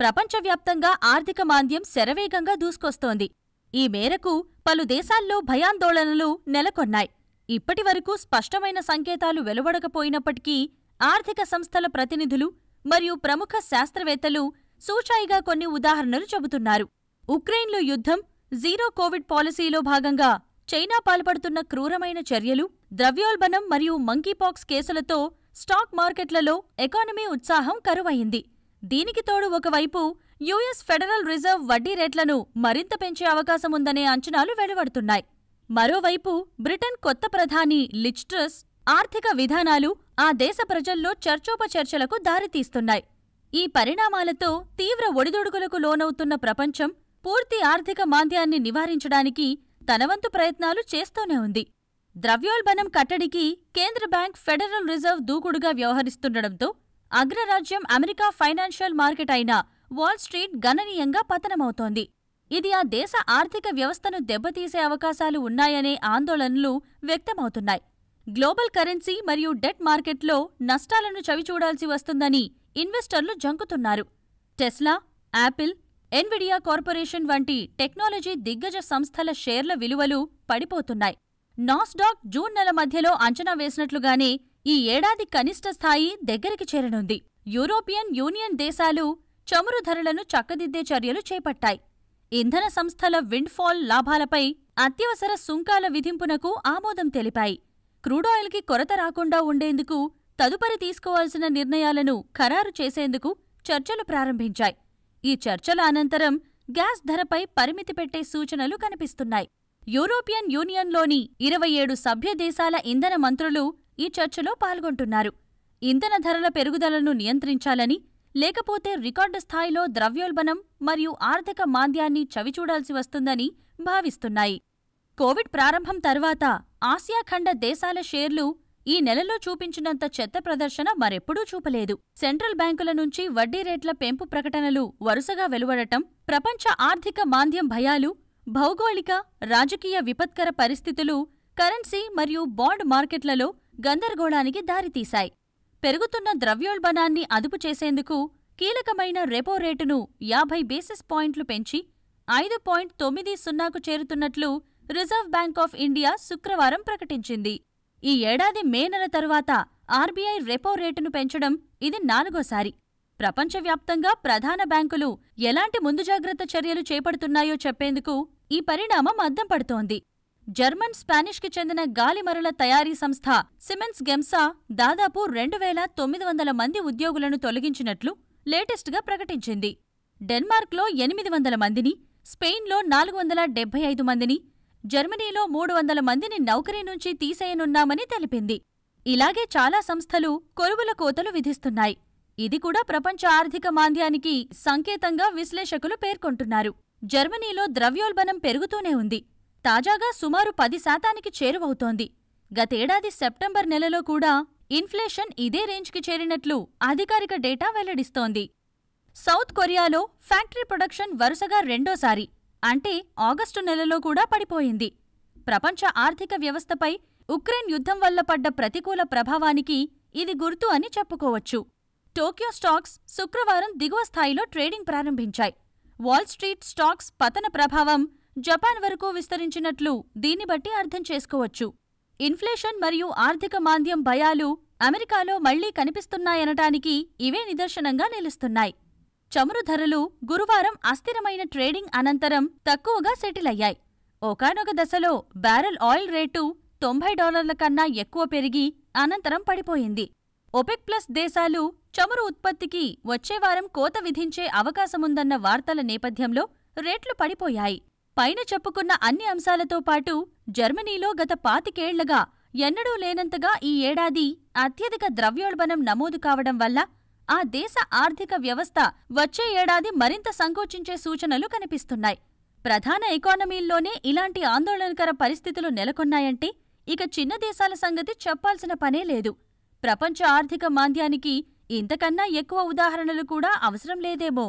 ప్రపంచవ్యాప్తంగా ఆర్థిక మాంద్యం శరవేగంగా దూసుకొస్తోంది ఈ మేరకు పలు దేశాల్లో భయాందోళనలు నెలకొన్నాయి ఇప్పటివరకు స్పష్టమైన సంకేతాలు వెలువడకపోయినప్పటికీ ఆర్థిక సంస్థల ప్రతినిధులు మరియు ప్రముఖ శాస్త్రవేత్తలు సూచాయిగా కొన్ని ఉదాహరణలు చెబుతున్నారు ఉక్రెయిన్లో యుద్ధం జీరో కోవిడ్ పాలసీలో భాగంగా చైనా పాల్పడుతున్న క్రూరమైన చర్యలు ద్రవ్యోల్బణం మరియు మంకీపాక్స్ కేసులతో స్టాక్ మార్కెట్లలో ఎకానమీ ఉత్సాహం కరువయింది దీనికి తోడు ఒకవైపు యుఎస్ ఫెడరల్ రిజర్వ్ వడ్డీ రేట్లను మరింత పెంచే అవకాశం ఉందనే అంచనాలు వెలువడుతున్నాయి మరోవైపు బ్రిటన్ కొత్త ప్రధాని లిచ్ట్రస్ ఆర్థిక విధానాలు ఆ దేశ ప్రజల్లో చర్చోపచర్చలకు దారితీస్తున్నాయి ఈ పరిణామాలతో తీవ్ర ఒడిదొడుకులకు లోనవుతున్న ప్రపంచం పూర్తి ఆర్థిక మాంద్యాన్ని నివారించడానికి తనవంతు ప్రయత్నాలు చేస్తూనే ఉంది ద్రవ్యోల్బణం కట్టడికి కేంద్ర బ్యాంక్ ఫెడరల్ రిజర్వ్ దూకుడుగా వ్యవహరిస్తుండటంతో అగ్రరాజ్యం అమెరికా ఫైనాన్షియల్ మార్కెట్ అయిన వాల్ స్ట్రీట్ గణనీయంగా పతనమవుతోంది ఇది ఆ దేశ ఆర్థిక వ్యవస్థను దెబ్బతీసే అవకాశాలు ఉన్నాయనే ఆందోళనలు వ్యక్తమవుతున్నాయి గ్లోబల్ కరెన్సీ మరియు డెట్ మార్కెట్లో నష్టాలను చవిచూడాల్సి వస్తుందని ఇన్వెస్టర్లు జంకుతున్నారు టెస్లా యాపిల్ ఎన్విడియా కార్పొరేషన్ వంటి టెక్నాలజీ దిగ్గజ సంస్థల షేర్ల విలువలు పడిపోతున్నాయి నాస్డాక్ జూన్ నెల మధ్యలో అంచనా వేసినట్లుగానే ఈ ఏడాది కనిష్ట స్థాయి దగ్గరికి చేరనుంది యూరోపియన్ యూనియన్ దేశాలు చమురు ధరలను చక్కదిద్దే చర్యలు చేపట్టాయి ఇంధన సంస్థల విండ్ఫాల్ లాభాలపై అత్యవసర సుంకాల విధింపునకు ఆమోదం తెలిపాయి క్రూడాయిల్కి కొరత రాకుండా ఉండేందుకు తదుపరి తీసుకోవాల్సిన నిర్ణయాలను ఖరారు చేసేందుకు చర్చలు ప్రారంభించాయి ఈ చర్చల అనంతరం గ్యాస్ ధరపై పరిమితి పెట్టే సూచనలు కనిపిస్తున్నాయి యూరోపియన్ యూనియన్లోని ఇరవై ఏడు సభ్యదేశాల ఇంధన మంత్రులు ఈ చర్చలో పాల్గొంటున్నారు ఇంధన ధరల పెరుగుదలను నియంత్రించాలని లేకపోతే రికార్డు స్థాయిలో ద్రవ్యోల్బణం మరియు ఆర్థిక మాంద్యాన్ని చవిచూడాల్సి వస్తుందని భావిస్తున్నాయి కోవిడ్ ప్రారంభం తర్వాత ఆసియాఖండ దేశాల షేర్లు ఈ నెలలో చూపించినంత చెత్త ప్రదర్శన మరెప్పుడూ చూపలేదు సెంట్రల్ బ్యాంకుల నుంచి వడ్డీ రేట్ల పెంపు ప్రకటనలు వరుసగా వెలువడటం ప్రపంచ ఆర్థిక మాంద్యం భయాలు భౌగోళిక రాజకీయ విపత్కర పరిస్థితులు కరెన్సీ మరియు బాండ్ మార్కెట్లలో గందరగోళానికి దారితీశాయి పెరుగుతున్న ద్రవ్యోల్బణాన్ని అదుపు చేసేందుకు కీలకమైన రెపో రేటును యాభై బేసిస్ పాయింట్లు పెంచి ఐదు పాయింట్ తొమ్మిది సున్నాకు చేరుతున్నట్లు రిజర్వ్ బ్యాంక్ ఆఫ్ ఇండియా శుక్రవారం ప్రకటించింది ఈ ఏడాది మే నెల తరువాత ఆర్బీఐ రెపో రేటును పెంచడం ఇది నాలుగోసారి ప్రపంచవ్యాప్తంగా ప్రధాన బ్యాంకులు ఎలాంటి ముందు జాగ్రత్త చర్యలు చేపడుతున్నాయో చెప్పేందుకు ఈ పరిణామం అద్దం పడుతోంది జర్మన్ స్పానిష్కి చెందిన గాలిమరల తయారీ సంస్థ సిమెన్స్ గెమ్సా దాదాపు రెండు వేల తొమ్మిది వందల మంది ఉద్యోగులను తొలగించినట్లు లేటెస్ట్గా ప్రకటించింది డెన్మార్క్లో ఎనిమిది వందల మందిని స్పెయిన్లో నాలుగు వందల డెబ్బై ఐదు మందిని జర్మనీలో మూడు వందల మందిని నౌకరీ నుంచి తీసేయనున్నామని తెలిపింది ఇలాగే చాలా సంస్థలు కొలువుల కోతలు విధిస్తున్నాయి ఇది కూడా ప్రపంచ ఆర్థిక మాంద్యానికి సంకేతంగా విశ్లేషకులు పేర్కొంటున్నారు జర్మనీలో ద్రవ్యోల్బణం పెరుగుతూనే ఉంది తాజాగా సుమారు పది శాతానికి చేరువవుతోంది గతేడాది సెప్టెంబర్ నెలలో కూడా ఇన్ఫ్లేషన్ ఇదే రేంజ్కి చేరినట్లు అధికారిక డేటా వెల్లడిస్తోంది సౌత్ కొరియాలో ఫ్యాక్టరీ ప్రొడక్షన్ వరుసగా రెండోసారి అంటే ఆగస్టు నెలలో కూడా పడిపోయింది ప్రపంచ ఆర్థిక వ్యవస్థపై ఉక్రెయిన్ యుద్ధం వల్ల పడ్డ ప్రతికూల ప్రభావానికి ఇది గుర్తు అని చెప్పుకోవచ్చు టోక్యో స్టాక్స్ శుక్రవారం దిగువ స్థాయిలో ట్రేడింగ్ ప్రారంభించాయి వాల్ స్ట్రీట్ స్టాక్స్ పతన ప్రభావం జపాన్ వరకు విస్తరించినట్లు దీన్ని బట్టి అర్థం చేసుకోవచ్చు ఇన్ఫ్లేషన్ మరియు ఆర్థిక మాంద్యం భయాలు అమెరికాలో మళ్లీ కనిపిస్తున్నాయనటానికి ఇవే నిదర్శనంగా నిలుస్తున్నాయి చమురు ధరలు గురువారం అస్థిరమైన ట్రేడింగ్ అనంతరం తక్కువగా సెటిల్ అయ్యాయి ఒకనొక దశలో బ్యారెల్ ఆయిల్ రేటు తొంభై డాలర్ల కన్నా ఎక్కువ పెరిగి అనంతరం పడిపోయింది ఒపెక్ ప్లస్ దేశాలు చమురు ఉత్పత్తికి వచ్చేవారం కోత విధించే అవకాశముందన్న వార్తల నేపథ్యంలో రేట్లు పడిపోయాయి పైన చెప్పుకున్న అన్ని అంశాలతో పాటు జర్మనీలో గత పాతికేళ్లగా ఎన్నడూ లేనంతగా ఈ ఏడాది అత్యధిక ద్రవ్యోల్బణం నమోదు కావడం వల్ల ఆ దేశ ఆర్థిక వ్యవస్థ వచ్చే ఏడాది మరింత సంకోచించే సూచనలు కనిపిస్తున్నాయి ప్రధాన ఎకానమీల్లోనే ఇలాంటి ఆందోళనకర పరిస్థితులు నెలకొన్నాయంటే ఇక చిన్న దేశాల సంగతి చెప్పాల్సిన పనే లేదు ప్రపంచ ఆర్థిక మాంద్యానికి ఇంతకన్నా ఎక్కువ ఉదాహరణలు కూడా అవసరం లేదేమో